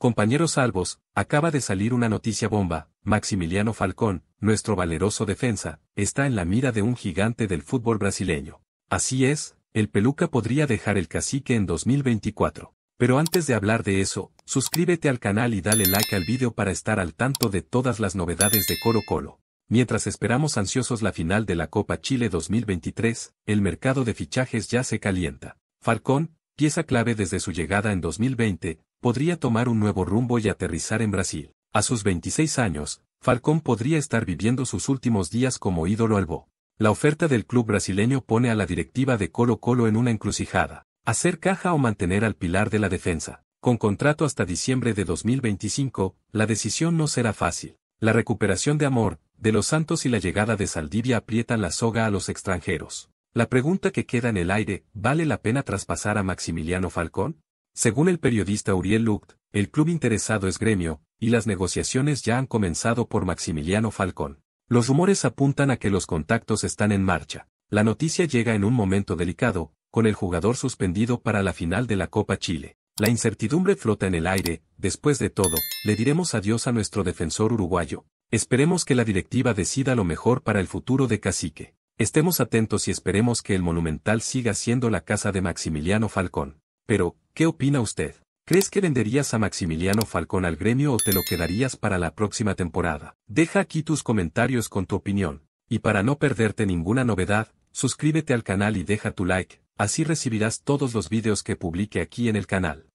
Compañeros salvos, acaba de salir una noticia bomba, Maximiliano Falcón, nuestro valeroso defensa, está en la mira de un gigante del fútbol brasileño. Así es, el peluca podría dejar el cacique en 2024. Pero antes de hablar de eso, suscríbete al canal y dale like al vídeo para estar al tanto de todas las novedades de Coro Colo. Mientras esperamos ansiosos la final de la Copa Chile 2023, el mercado de fichajes ya se calienta. Falcón, pieza clave desde su llegada en 2020, podría tomar un nuevo rumbo y aterrizar en Brasil. A sus 26 años, Falcón podría estar viviendo sus últimos días como ídolo albo. La oferta del club brasileño pone a la directiva de Colo Colo en una encrucijada. Hacer caja o mantener al pilar de la defensa. Con contrato hasta diciembre de 2025, la decisión no será fácil. La recuperación de Amor, de los Santos y la llegada de Saldivia aprietan la soga a los extranjeros. La pregunta que queda en el aire, ¿vale la pena traspasar a Maximiliano Falcón? Según el periodista Uriel Lucht, el club interesado es gremio, y las negociaciones ya han comenzado por Maximiliano Falcón. Los rumores apuntan a que los contactos están en marcha. La noticia llega en un momento delicado, con el jugador suspendido para la final de la Copa Chile. La incertidumbre flota en el aire, después de todo, le diremos adiós a nuestro defensor uruguayo. Esperemos que la directiva decida lo mejor para el futuro de Cacique. Estemos atentos y esperemos que el Monumental siga siendo la casa de Maximiliano Falcón. Pero, ¿Qué opina usted? ¿Crees que venderías a Maximiliano Falcón al gremio o te lo quedarías para la próxima temporada? Deja aquí tus comentarios con tu opinión. Y para no perderte ninguna novedad, suscríbete al canal y deja tu like, así recibirás todos los videos que publique aquí en el canal.